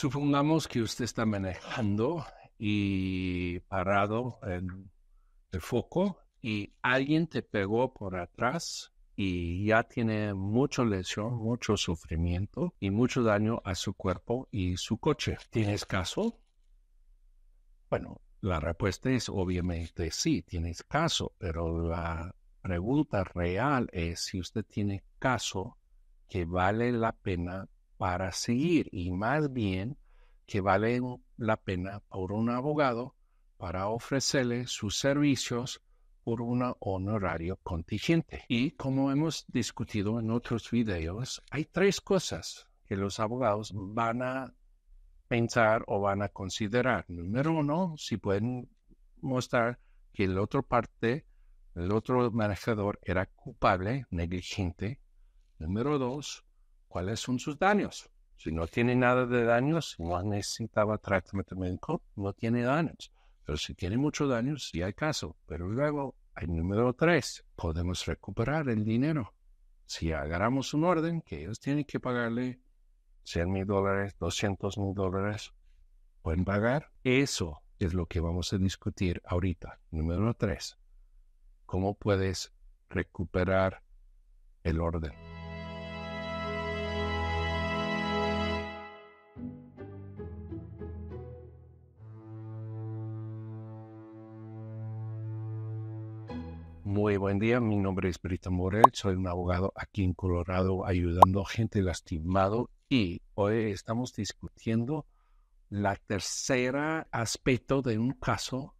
Supongamos que usted está manejando y parado en el foco y alguien te pegó por atrás y ya tiene mucha lesión, mucho sufrimiento y mucho daño a su cuerpo y su coche. ¿Tienes caso? Bueno, la respuesta es obviamente sí, tienes caso, pero la pregunta real es si usted tiene caso que vale la pena para seguir y más bien que vale la pena por un abogado para ofrecerle sus servicios por un honorario contingente. Y como hemos discutido en otros videos, hay tres cosas que los abogados van a pensar o van a considerar. Número uno, si pueden mostrar que el otro parte, el otro manejador era culpable, negligente. Número dos, ¿Cuáles son sus daños? Si no tiene nada de daños, si no necesitaba tratamiento médico, no tiene daños. Pero si tiene muchos daños, sí hay caso. Pero luego, hay número tres, podemos recuperar el dinero. Si agarramos un orden que ellos tienen que pagarle 100 mil dólares, 200 mil dólares, pueden pagar. Eso es lo que vamos a discutir ahorita. Número tres, ¿cómo puedes recuperar el orden? Muy buen día, mi nombre es Brito Morel, soy un abogado aquí en Colorado ayudando a gente lastimado y hoy estamos discutiendo la tercera aspecto de un caso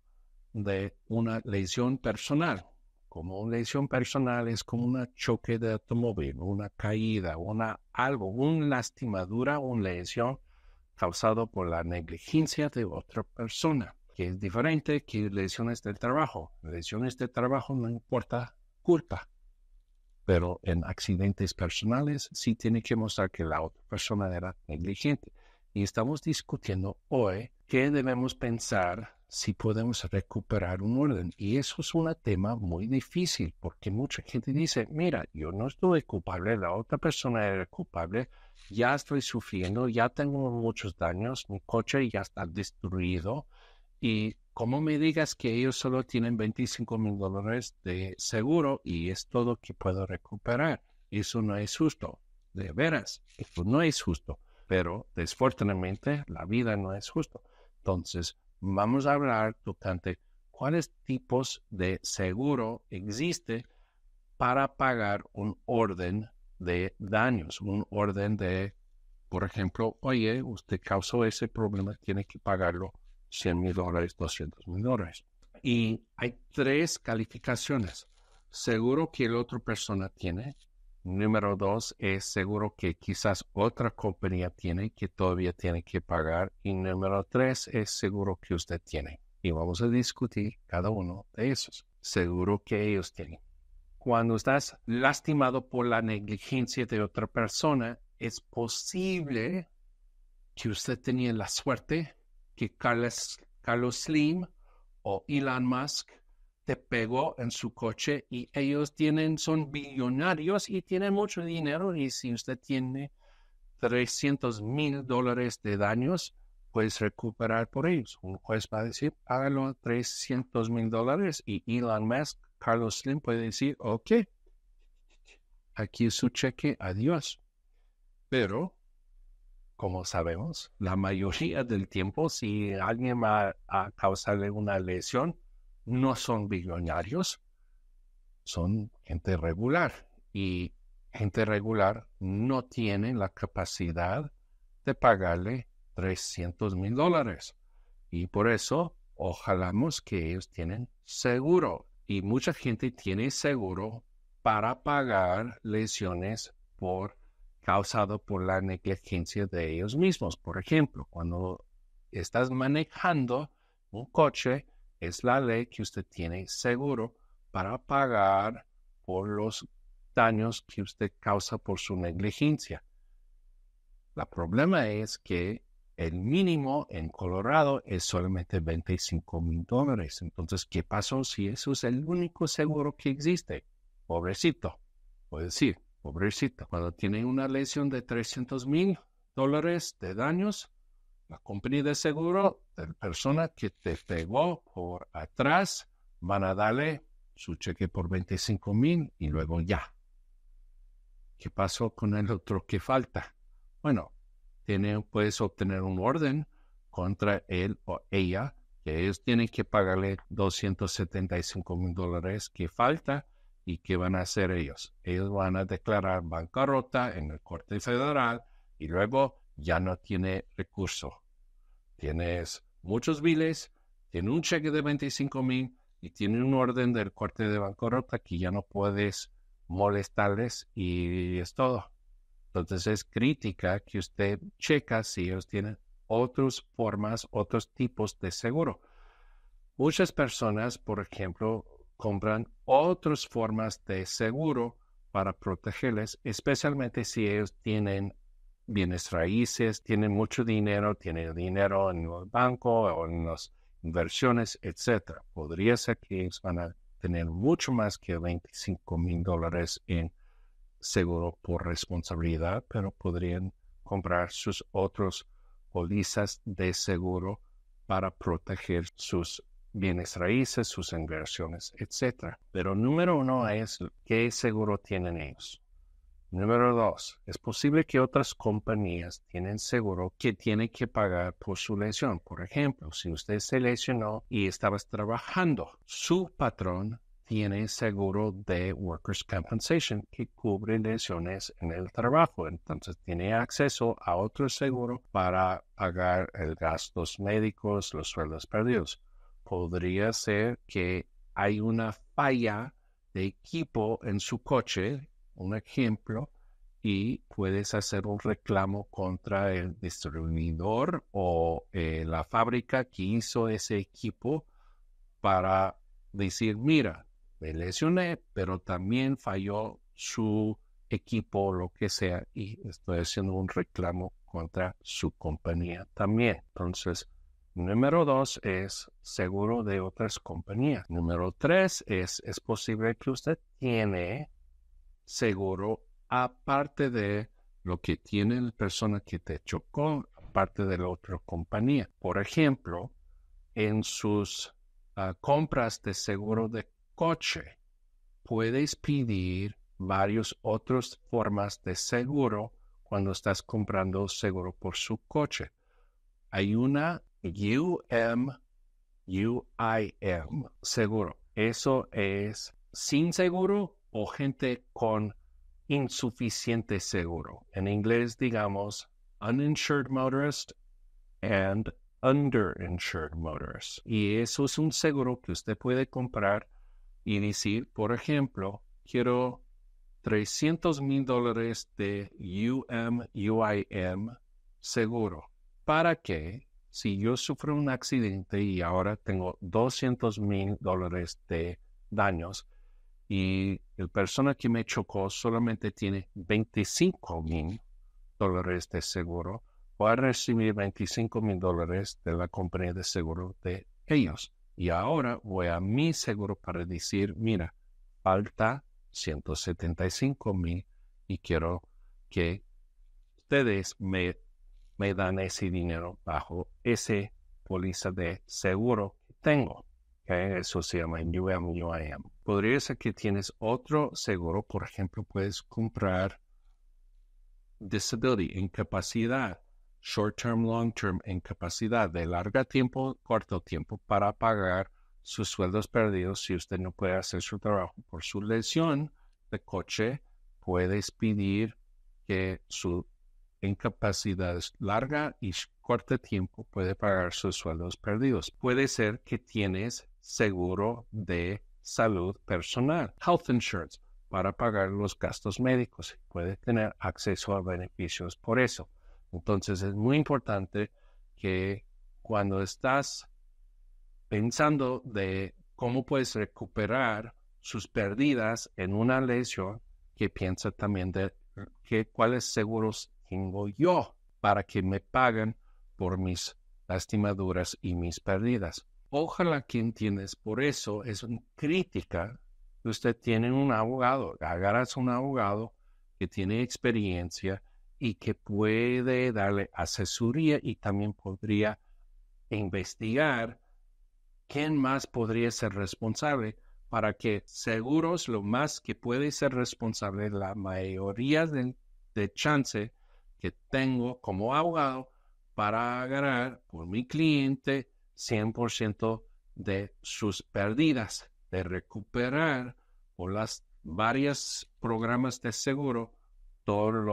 de una lesión personal. Como una lesión personal es como un choque de automóvil, una caída, una algo, una lastimadura, una lesión causado por la negligencia de otra persona es diferente, que lesiones del trabajo. Lesiones del trabajo no importa culpa, pero en accidentes personales sí tiene que mostrar que la otra persona era negligente. Y estamos discutiendo hoy qué debemos pensar si podemos recuperar un orden. Y eso es un tema muy difícil porque mucha gente dice, mira, yo no estuve culpable, la otra persona era culpable, ya estoy sufriendo, ya tengo muchos daños, mi coche ya está destruido, y como me digas que ellos solo tienen 25 mil dólares de seguro y es todo que puedo recuperar. Eso no es justo. De veras, eso no es justo. Pero desfortunadamente la vida no es justo. Entonces, vamos a hablar tocante cuáles tipos de seguro existe para pagar un orden de daños, un orden de, por ejemplo, oye, usted causó ese problema, tiene que pagarlo 100 mil dólares, 200 mil dólares. Y hay tres calificaciones. Seguro que la otra persona tiene. Número dos es seguro que quizás otra compañía tiene que todavía tiene que pagar. Y número tres es seguro que usted tiene. Y vamos a discutir cada uno de esos. Seguro que ellos tienen. Cuando estás lastimado por la negligencia de otra persona, es posible que usted tenía la suerte que Carlos, Slim o Elon Musk te pegó en su coche y ellos tienen, son billonarios y tienen mucho dinero y si usted tiene 300 mil dólares de daños, puedes recuperar por ellos. Un juez va a decir, hágalo 300 mil dólares y Elon Musk, Carlos Slim puede decir, ok, aquí es su cheque, adiós. Pero como sabemos, la mayoría del tiempo, si alguien va a causarle una lesión, no son billonarios, son gente regular. Y gente regular no tiene la capacidad de pagarle 300 mil dólares. Y por eso, ojalá que ellos tienen seguro. Y mucha gente tiene seguro para pagar lesiones por causado por la negligencia de ellos mismos. Por ejemplo, cuando estás manejando un coche, es la ley que usted tiene seguro para pagar por los daños que usted causa por su negligencia. El problema es que el mínimo en Colorado es solamente 25 mil dólares. Entonces, ¿qué pasó si eso es el único seguro que existe? Pobrecito, Puede decir pobrecita, cuando tiene una lesión de 300 mil dólares de daños, la compañía de seguro, de la persona que te pegó por atrás, van a darle su cheque por 25 mil y luego ya. ¿Qué pasó con el otro que falta? Bueno, tiene, puedes obtener un orden contra él o ella, que ellos tienen que pagarle 275 mil dólares que falta ¿Y qué van a hacer ellos? Ellos van a declarar bancarrota en el Corte Federal y luego ya no tiene recurso. Tienes muchos biles, tiene un cheque de 25 mil y tiene un orden del corte de bancarrota que ya no puedes molestarles y es todo. Entonces es crítica que usted checa si ellos tienen otras formas, otros tipos de seguro. Muchas personas, por ejemplo, compran otras formas de seguro para protegerles, especialmente si ellos tienen bienes raíces, tienen mucho dinero, tienen dinero en el banco o en las inversiones, etc. Podría ser que ellos van a tener mucho más que 25 mil dólares en seguro por responsabilidad, pero podrían comprar sus otros pólizas de seguro para proteger sus bienes raíces, sus inversiones, etc. Pero número uno es qué seguro tienen ellos. Número dos, es posible que otras compañías tienen seguro que tiene que pagar por su lesión. Por ejemplo, si usted se lesionó y estabas trabajando, su patrón tiene seguro de Workers' Compensation que cubre lesiones en el trabajo. Entonces tiene acceso a otro seguro para pagar el gastos médicos, los sueldos perdidos podría ser que hay una falla de equipo en su coche, un ejemplo, y puedes hacer un reclamo contra el distribuidor o eh, la fábrica que hizo ese equipo para decir, mira, me lesioné, pero también falló su equipo o lo que sea y estoy haciendo un reclamo contra su compañía también. Entonces, Número dos es seguro de otras compañías. Número tres es, es posible que usted tiene seguro aparte de lo que tiene la persona que te chocó, aparte de la otra compañía. Por ejemplo, en sus ah, compras de seguro de coche, puedes pedir varias otras formas de seguro cuando estás comprando seguro por su coche. Hay una U-M-U-I-M, seguro. Eso es sin seguro o gente con insuficiente seguro. En inglés, digamos, uninsured motorist and underinsured motorist. Y eso es un seguro que usted puede comprar y decir, por ejemplo, quiero 300 mil dólares de UM, UIM seguro para qué? si yo sufro un accidente y ahora tengo 200 mil dólares de daños y el persona que me chocó solamente tiene 25 mil dólares de seguro, voy a recibir 25 mil dólares de la compañía de seguro de ellos. Y ahora voy a mi seguro para decir, mira, falta 175 mil y quiero que ustedes me me dan ese dinero bajo ese póliza de seguro que tengo. que eso se llama UM, Podría ser que tienes otro seguro, por ejemplo, puedes comprar disability, incapacidad, short term, long term, incapacidad de larga tiempo, corto tiempo para pagar sus sueldos perdidos si usted no puede hacer su trabajo por su lesión de coche, puedes pedir que su en capacidades larga y corto tiempo puede pagar sus sueldos perdidos. Puede ser que tienes seguro de salud personal, health insurance, para pagar los gastos médicos. Puede tener acceso a beneficios por eso. Entonces es muy importante que cuando estás pensando de cómo puedes recuperar sus pérdidas en una lesión, que piensa también de que, cuáles seguros tengo yo para que me paguen por mis lastimaduras y mis pérdidas. Ojalá que tienes por eso es crítica que usted tiene un abogado, agarras un abogado que tiene experiencia y que puede darle asesoría y también podría investigar quién más podría ser responsable para que seguros lo más que puede ser responsable la mayoría de chance que tengo como abogado para agarrar por mi cliente 100% de sus pérdidas, de recuperar por las varias programas de seguro todos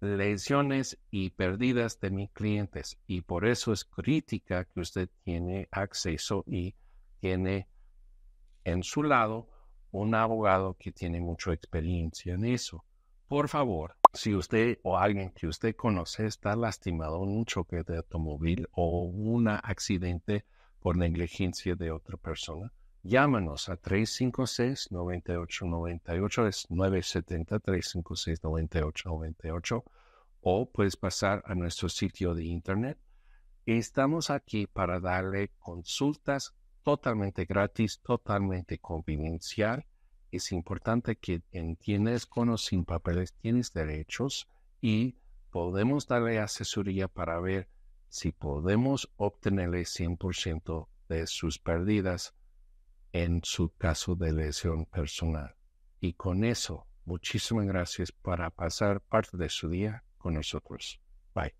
las lesiones y pérdidas de mis clientes. Y por eso es crítica que usted tiene acceso y tiene en su lado un abogado que tiene mucha experiencia en eso. Por favor, si usted o alguien que usted conoce está lastimado en un choque de automóvil o un accidente por negligencia de otra persona, llámanos a 356-9898, es 970-356-9898, o puedes pasar a nuestro sitio de internet. Estamos aquí para darle consultas totalmente gratis, totalmente confidencial es importante que entiendas con o sin papeles tienes derechos y podemos darle asesoría para ver si podemos obtenerle 100% de sus pérdidas en su caso de lesión personal. Y con eso, muchísimas gracias para pasar parte de su día con nosotros. Bye.